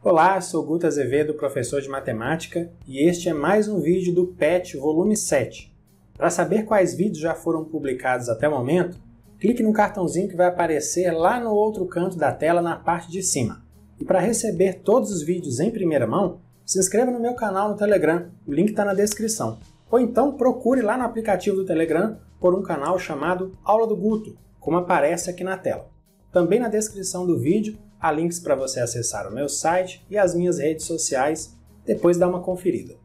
Olá, sou Guta Azevedo, professor de matemática, e este é mais um vídeo do PET volume 7. Para saber quais vídeos já foram publicados até o momento, clique no cartãozinho que vai aparecer lá no outro canto da tela na parte de cima. E para receber todos os vídeos em primeira mão, se inscreva no meu canal no Telegram, o link está na descrição. Ou então procure lá no aplicativo do Telegram por um canal chamado Aula do Guto, como aparece aqui na tela. Também na descrição do vídeo Há links para você acessar o meu site e as minhas redes sociais, depois dá uma conferida.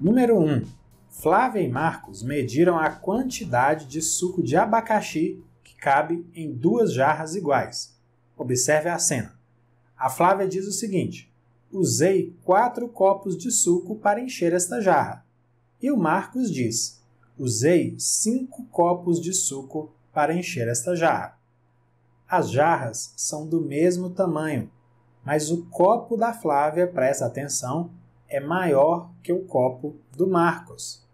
Número 1. Flávia e Marcos mediram a quantidade de suco de abacaxi que cabe em duas jarras iguais. Observe a cena. A Flávia diz o seguinte: Usei quatro copos de suco para encher esta jarra. E o Marcos diz: Usei cinco copos de suco para encher esta jarra. As jarras são do mesmo tamanho, mas o copo da Flávia, presta atenção, é maior que o copo do Marcos.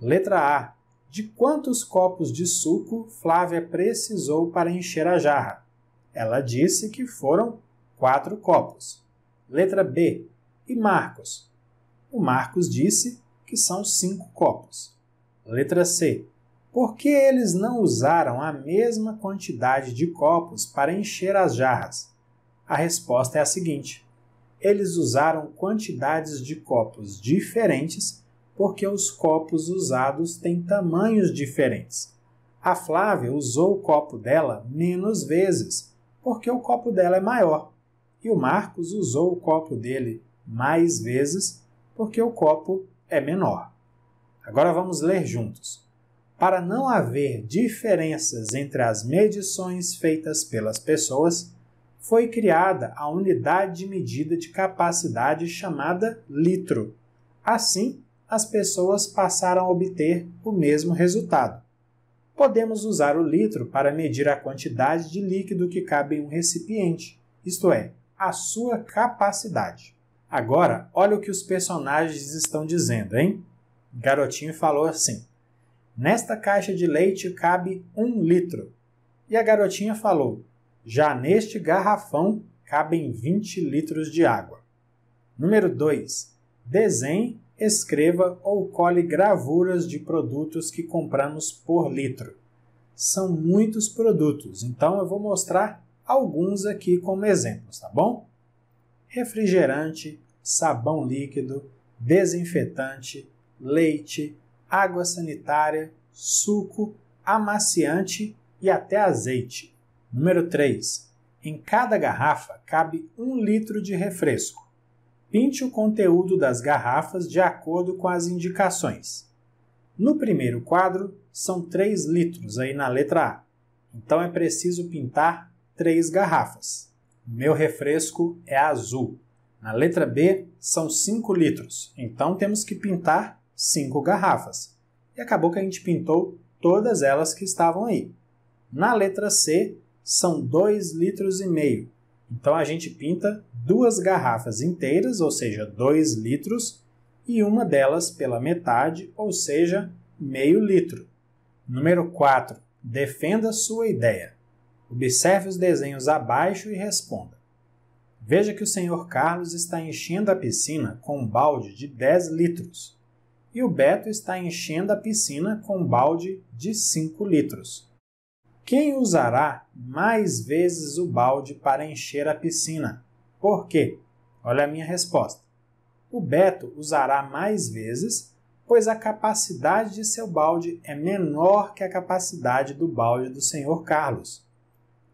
Letra A. De quantos copos de suco Flávia precisou para encher a jarra? Ela disse que foram quatro copos. Letra B. E Marcos? O Marcos disse que são cinco copos. Letra C por que eles não usaram a mesma quantidade de copos para encher as jarras? A resposta é a seguinte: eles usaram quantidades de copos diferentes porque os copos usados têm tamanhos diferentes. A Flávia usou o copo dela menos vezes porque o copo dela é maior, e o Marcos usou o copo dele mais vezes porque o copo é menor. Agora vamos ler juntos para não haver diferenças entre as medições feitas pelas pessoas, foi criada a unidade de medida de capacidade chamada litro. Assim, as pessoas passaram a obter o mesmo resultado. Podemos usar o litro para medir a quantidade de líquido que cabe em um recipiente, isto é, a sua capacidade. Agora, olha o que os personagens estão dizendo, hein? Garotinho falou assim: Nesta caixa de leite cabe um litro. E a garotinha falou: Já neste garrafão cabem 20 litros de água. Número 2. Desenhe, escreva ou cole gravuras de produtos que compramos por litro. São muitos produtos, então eu vou mostrar alguns aqui como exemplos, tá bom? Refrigerante, sabão líquido, desinfetante, leite, água sanitária, suco, amaciante e até azeite. Número 3. Em cada garrafa cabe um litro de refresco. Pinte o conteúdo das garrafas de acordo com as indicações. No primeiro quadro, são 3 litros aí na letra A, então é preciso pintar 3 garrafas. Meu refresco é azul. Na letra B, são 5 litros, então temos que pintar cinco garrafas. E acabou que a gente pintou todas elas que estavam aí. Na letra C, são 2,5 litros e meio. Então a gente pinta duas garrafas inteiras, ou seja, 2 litros, e uma delas pela metade, ou seja, meio litro. Número 4. Defenda sua ideia. Observe os desenhos abaixo e responda. Veja que o senhor Carlos está enchendo a piscina com um balde de 10 litros e o Beto está enchendo a piscina com um balde de 5 litros. Quem usará mais vezes o balde para encher a piscina? Por quê? Olha a minha resposta. O Beto usará mais vezes, pois a capacidade de seu balde é menor que a capacidade do balde do senhor Carlos.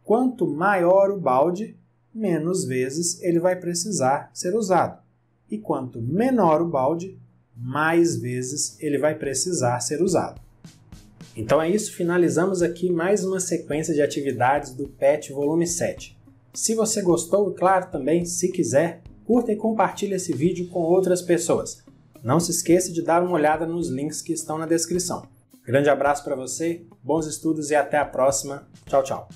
Quanto maior o balde, menos vezes ele vai precisar ser usado. E quanto menor o balde, mais vezes ele vai precisar ser usado. Então é isso, finalizamos aqui mais uma sequência de atividades do PET volume 7. Se você gostou, claro, também, se quiser, curta e compartilhe esse vídeo com outras pessoas. Não se esqueça de dar uma olhada nos links que estão na descrição. Grande abraço para você, bons estudos e até a próxima. Tchau, tchau.